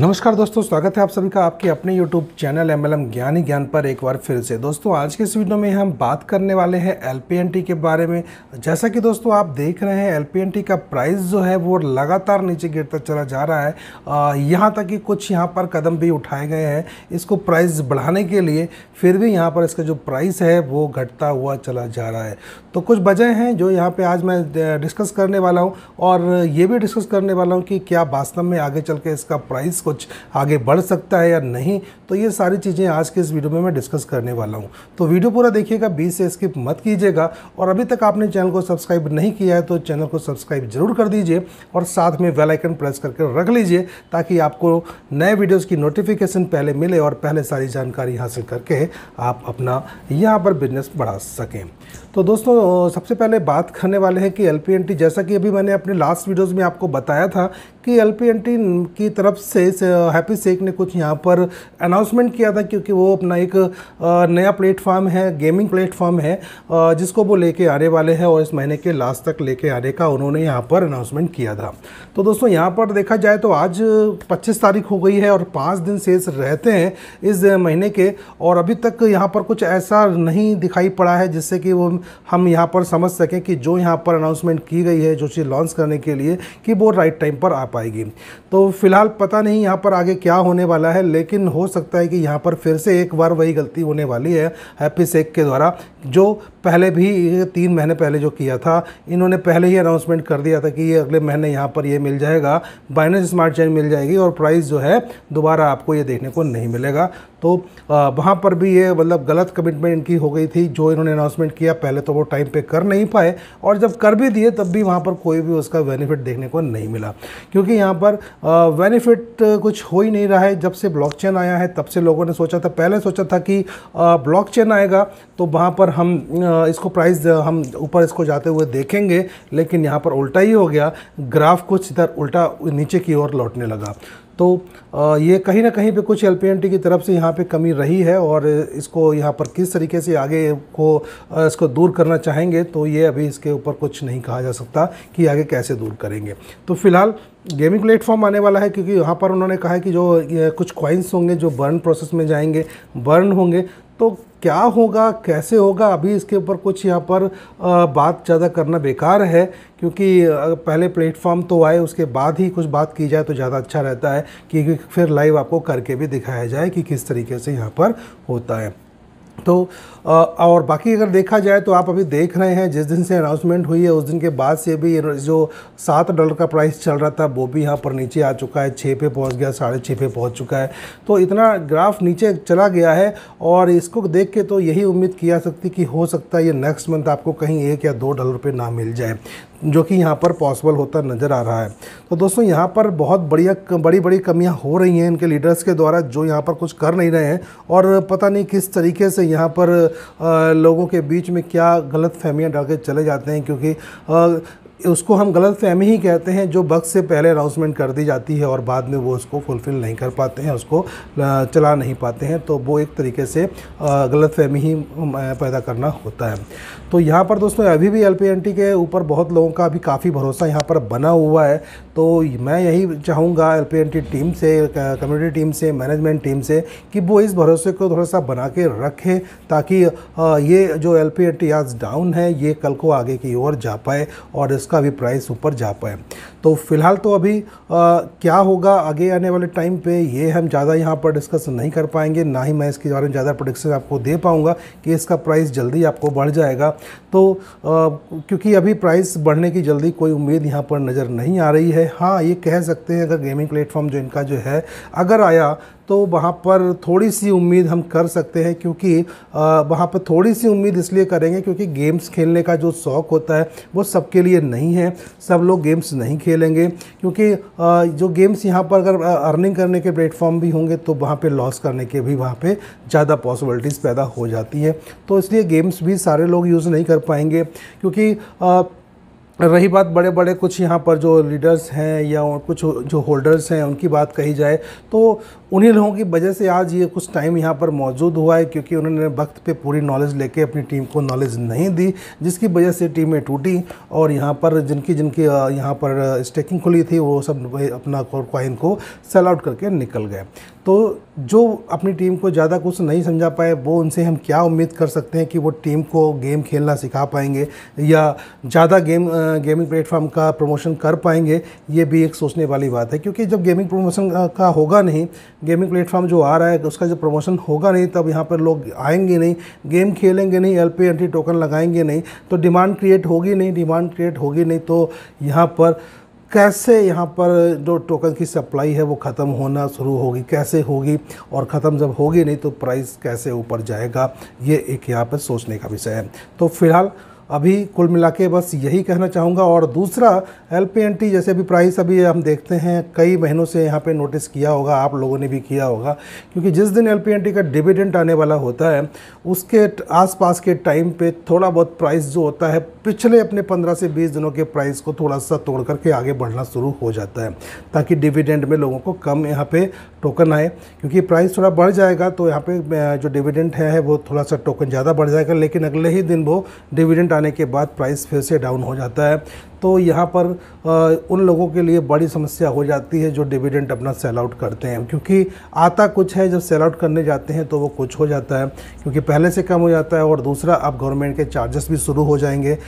नमस्कार दोस्तों स्वागत है आप सभी का आपके अपने YouTube channel M L M Gyani Gyan पर एक बार फिर से दोस्तों आज के इस वीडियो में हम बात करने वाले हैं एल के बारे में जैसा कि दोस्तों आप देख रहे हैं एल का प्राइस जो है वो लगातार नीचे गिरता चला जा रहा है यहाँ तक कि कुछ यहाँ पर कदम भी उठाए गए हैं इसको प्राइस बढ़ाने के लिए फिर भी यहाँ पर इसका जो प्राइस है वो घटता हुआ चला जा रहा है तो कुछ वजह हैं जो यहाँ पर आज मैं डिस्कस करने वाला हूँ और ये भी डिस्कस करने वाला हूँ कि क्या वास्तव में आगे चल के इसका प्राइस कुछ आगे बढ़ सकता है या नहीं तो ये सारी चीज़ें आज के इस वीडियो में मैं डिस्कस करने वाला हूँ तो वीडियो पूरा देखिएगा बीस से स्किप मत कीजिएगा और अभी तक आपने चैनल को सब्सक्राइब नहीं किया है तो चैनल को सब्सक्राइब जरूर कर दीजिए और साथ में वेलाइकन प्रेस करके रख लीजिए ताकि आपको नए वीडियोज़ की नोटिफिकेशन पहले मिले और पहले सारी जानकारी हासिल करके आप अपना यहाँ पर बिजनेस बढ़ा सकें तो दोस्तों सबसे पहले बात करने वाले हैं कि एल जैसा कि अभी मैंने अपने लास्ट वीडियोज़ में आपको बताया था कि एल की तरफ से हैप्पी शेख uh, ने कुछ यहाँ पर अनाउंसमेंट किया था क्योंकि वो अपना एक uh, नया प्लेटफॉर्म है गेमिंग प्लेटफॉर्म है uh, जिसको वो लेके आने वाले हैं और इस महीने के लास्ट तक लेके आने का उन्होंने यहाँ पर अनाउंसमेंट किया था तो दोस्तों यहाँ पर देखा जाए तो आज पच्चीस तारीख हो गई है और पाँच दिन शेष रहते हैं इस महीने के और अभी तक यहाँ पर कुछ ऐसा नहीं दिखाई पड़ा है जिससे कि वो हम यहाँ पर समझ सकें कि जो यहाँ पर अनाउंसमेंट की गई है जो चीज़ लॉन्च करने के लिए कि वो राइट टाइम पर आ पाएगी तो फिलहाल पता नहीं यहाँ पर आगे क्या होने वाला है लेकिन हो सकता है कि यहाँ पर फिर से एक बार वही गलती होने वाली है हैप्पी सेक के द्वारा जो पहले भी तीन महीने पहले जो किया था इन्होंने पहले ही अनाउंसमेंट कर दिया था कि ये अगले महीने यहाँ पर ये मिल जाएगा बाइनस स्मार्ट चेन मिल जाएगी और प्राइस जो है दोबारा आपको ये देखने को नहीं मिलेगा तो वहाँ पर भी ये मतलब गलत कमिटमेंट इनकी हो गई थी जो इन्होंने अनाउंसमेंट किया पहले तो वो टाइम पे कर नहीं पाए और जब कर भी दिए तब भी वहाँ पर कोई भी उसका बेनिफिट देखने को नहीं मिला क्योंकि यहाँ पर बेनिफिट कुछ हो ही नहीं रहा है जब से ब्लॉकचेन आया है तब से लोगों ने सोचा था पहले सोचा था कि ब्लॉक आएगा तो वहाँ पर हम इसको प्राइस हम ऊपर इसको जाते हुए देखेंगे लेकिन यहाँ पर उल्टा ही हो गया ग्राफ कुछ इधर उल्टा नीचे की ओर लौटने लगा तो ये कहीं ना कहीं पे कुछ एल की तरफ से यहाँ पे कमी रही है और इसको यहाँ पर किस तरीके से आगे को इसको दूर करना चाहेंगे तो ये अभी इसके ऊपर कुछ नहीं कहा जा सकता कि आगे कैसे दूर करेंगे तो फिलहाल गेमिंग प्लेटफॉर्म आने वाला है क्योंकि यहाँ पर उन्होंने कहा है कि जो कुछ क्वाइंस होंगे जो बर्न प्रोसेस में जाएंगे बर्न होंगे तो क्या होगा कैसे होगा अभी इसके ऊपर कुछ यहाँ पर बात ज़्यादा करना बेकार है क्योंकि पहले प्लेटफॉर्म तो आए उसके बाद ही कुछ बात की जाए तो ज़्यादा अच्छा रहता है क्योंकि फिर लाइव आपको करके भी दिखाया जाए कि किस तरीके से यहाँ पर होता है तो और बाकी अगर देखा जाए तो आप अभी देख रहे हैं जिस दिन से अनाउंसमेंट हुई है उस दिन के बाद से भी जो सात डॉलर का प्राइस चल रहा था वो भी यहाँ पर नीचे आ चुका है छः पे पहुँच गया साढ़े छः पे पहुँच चुका है तो इतना ग्राफ नीचे चला गया है और इसको देख के तो यही उम्मीद की जा सकती कि हो सकता है ये नेक्स्ट मंथ आपको कहीं एक या दो डॉलर पर ना मिल जाए जो कि यहाँ पर पॉसिबल होता नज़र आ रहा है तो दोस्तों यहाँ पर बहुत बढ़िया बड़ी बड़ी कमियाँ हो रही हैं इनके लीडर्स के द्वारा जो यहाँ पर कुछ कर नहीं रहे हैं और पता नहीं किस तरीके से यहाँ पर लोगों के बीच में क्या गलत फहमियाँ डाल के चले जाते हैं क्योंकि उसको हम गलत फहमी ही कहते हैं जो वक्त से पहले अनाउंसमेंट कर दी जाती है और बाद में वो उसको फुलफ़िल नहीं कर पाते हैं उसको चला नहीं पाते हैं तो वो एक तरीके से गलत फहमी ही पैदा करना होता है तो यहाँ पर दोस्तों अभी भी एल के ऊपर बहुत लोगों का अभी काफ़ी भरोसा यहाँ पर बना हुआ है तो मैं यही चाहूँगा एल टीम से कम्युनिटी टीम से मैनेजमेंट टीम से कि वो इस भरोसे को थोड़ा सा बना के रखें ताकि ये जो एल पी डाउन है ये कल को आगे की ओर जा पाए और इस उसका भी प्राइस ऊपर जा पाए तो फ़िलहाल तो अभी आ, क्या होगा आगे आने वाले टाइम पे ये हम ज़्यादा यहाँ पर डिस्कस नहीं कर पाएंगे ना ही मैं इसके बारे में ज़्यादा प्रोडिक्शन आपको दे पाऊँगा कि इसका प्राइस जल्दी आपको बढ़ जाएगा तो आ, क्योंकि अभी प्राइस बढ़ने की जल्दी कोई उम्मीद यहाँ पर नज़र नहीं आ रही है हाँ ये कह सकते हैं अगर गेमिंग प्लेटफॉर्म जो इनका जो है अगर आया तो वहाँ पर थोड़ी सी उम्मीद हम कर सकते हैं क्योंकि वहाँ पर थोड़ी सी उम्मीद इसलिए करेंगे क्योंकि गेम्स खेलने का जो शौक़ होता है वो सबके लिए नहीं है सब लोग गेम्स नहीं खेल खेलेंगे क्योंकि जो गेम्स यहाँ पर अगर अर्निंग करने के प्लेटफॉर्म भी होंगे तो वहाँ पर लॉस करने के भी वहाँ पर ज़्यादा पॉसिबिलिटीज़ पैदा हो जाती है तो इसलिए गेम्स भी सारे लोग यूज़ नहीं कर पाएंगे क्योंकि रही बात बड़े बड़े कुछ यहाँ पर जो लीडर्स हैं या और कुछ जो होल्डर्स हैं उनकी बात कही जाए तो उन्हीं लोगों की वजह से आज ये कुछ टाइम यहाँ पर मौजूद हुआ है क्योंकि उन्होंने वक्त पे पूरी नॉलेज लेके अपनी टीम को नॉलेज नहीं दी जिसकी वजह से टीमें टूटी और यहाँ पर जिनकी जिनकी यहाँ पर स्टेकिंग खुली थी वो सब अपना कॉइन को सेल आउट करके निकल गए तो जो अपनी टीम को ज़्यादा कुछ नहीं समझा पाए वो उनसे हम क्या उम्मीद कर सकते हैं कि वो टीम को गेम खेलना सिखा पाएंगे या ज़्यादा गेम गेमिंग प्लेटफॉर्म का प्रमोशन कर पाएंगे ये भी एक सोचने वाली बात है क्योंकि जब गेमिंग प्रमोशन का होगा नहीं गेमिंग प्लेटफॉर्म जो आ रहा है उसका जब प्रमोशन होगा नहीं तब यहाँ पर लोग आएंगे नहीं गेम खेलेंगे नहीं एल पी एंट्री टोकन लगाएंगे नहीं तो डिमांड क्रिएट होगी नहीं डिमांड क्रिएट होगी नहीं तो यहाँ पर कैसे यहाँ पर जो टोकन की सप्लाई है वो ख़त्म होना शुरू होगी कैसे होगी और ख़त्म जब होगी नहीं तो प्राइस कैसे ऊपर जाएगा ये एक यहाँ पर सोचने का विषय है तो फिलहाल अभी कुल मिला के बस यही कहना चाहूँगा और दूसरा एल जैसे भी प्राइस अभी हम देखते हैं कई महीनों से यहाँ पे नोटिस किया होगा आप लोगों ने भी किया होगा क्योंकि जिस दिन एल का डिविडेंट आने वाला होता है उसके आसपास के टाइम पे थोड़ा बहुत प्राइस जो होता है पिछले अपने 15 से 20 दिनों के प्राइस को थोड़ा सा तोड़ करके आगे बढ़ना शुरू हो जाता है ताकि डिविडेंट में लोगों को कम यहाँ पर टोकन आए क्योंकि प्राइस थोड़ा बढ़ जाएगा तो यहाँ पर जो डिविडेंट है वो थोड़ा सा टोकन ज़्यादा बढ़ जाएगा लेकिन अगले ही दिन वो डिविडेंट आने के बाद प्राइस फिर से डाउन हो जाता है तो यहाँ पर आ, उन लोगों के लिए बड़ी समस्या हो जाती है जो डिविडेंट अपना सेल आउट करते हैं क्योंकि आता कुछ है जब सेल आउट करने जाते हैं तो वो कुछ हो जाता है क्योंकि पहले से कम हो जाता है और दूसरा अब गवर्नमेंट के चार्जेस भी शुरू हो जाएंगे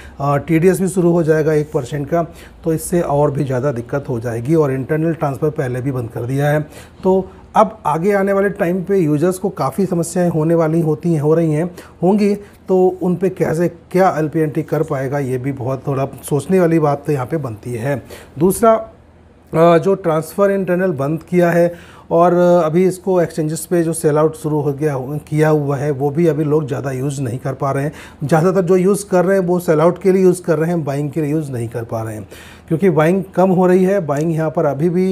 टी भी शुरू हो जाएगा एक परसेंट का तो इससे और भी ज़्यादा दिक्कत हो जाएगी और इंटरनल ट्रांसफ़र पहले भी बंद कर दिया है तो अब आगे आने वाले टाइम पे यूजर्स को काफ़ी समस्याएं होने वाली होती हैं हो रही हैं होंगी तो उन पे कैसे क्या एल कर पाएगा ये भी बहुत थोड़ा सोचने वाली बात तो यहाँ पे बनती है दूसरा जो ट्रांसफ़र इंटरनल बंद किया है और अभी इसको एक्सचेंजेस पे जो सेल आउट शुरू हो गया किया हुआ है वो भी अभी लोग ज़्यादा यूज़ नहीं कर पा रहे हैं ज़्यादातर जो यूज़ कर रहे हैं वो सेल आउट के लिए यूज़ कर रहे हैं बाइंग के लिए यूज़ नहीं कर पा रहे हैं क्योंकि बाइंग कम हो रही है बाइंग यहाँ पर अभी भी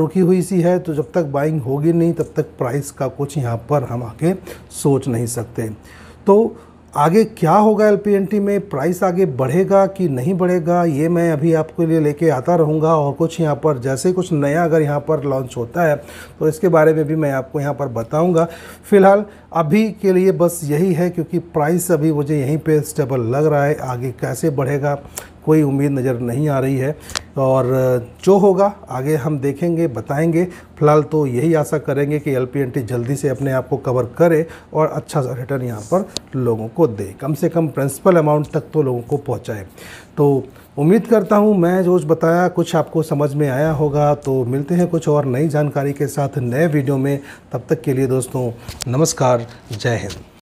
रुकी हुई सी है तो जब तक बाइंग होगी नहीं तब तक प्राइस का कुछ यहाँ पर हम आके सोच नहीं सकते तो आगे क्या होगा एल में प्राइस आगे बढ़ेगा कि नहीं बढ़ेगा ये मैं अभी आपके लिए लेके आता रहूँगा और कुछ यहाँ पर जैसे कुछ नया अगर यहाँ पर लॉन्च होता है तो इसके बारे में भी मैं आपको यहाँ पर बताऊँगा फ़िलहाल अभी के लिए बस यही है क्योंकि प्राइस अभी मुझे यहीं पर स्टेबल लग रहा है आगे कैसे बढ़ेगा कोई उम्मीद नज़र नहीं आ रही है और जो होगा आगे हम देखेंगे बताएंगे फिलहाल तो यही आशा करेंगे कि एल जल्दी से अपने आप को कवर करे और अच्छा सा रिटर्न यहाँ पर लोगों को दे कम से कम प्रिंसिपल अमाउंट तक तो लोगों को पहुँचाए तो उम्मीद करता हूँ मैं रोज़ बताया कुछ आपको समझ में आया होगा तो मिलते हैं कुछ और नई जानकारी के साथ नए वीडियो में तब तक के लिए दोस्तों नमस्कार जय हिंद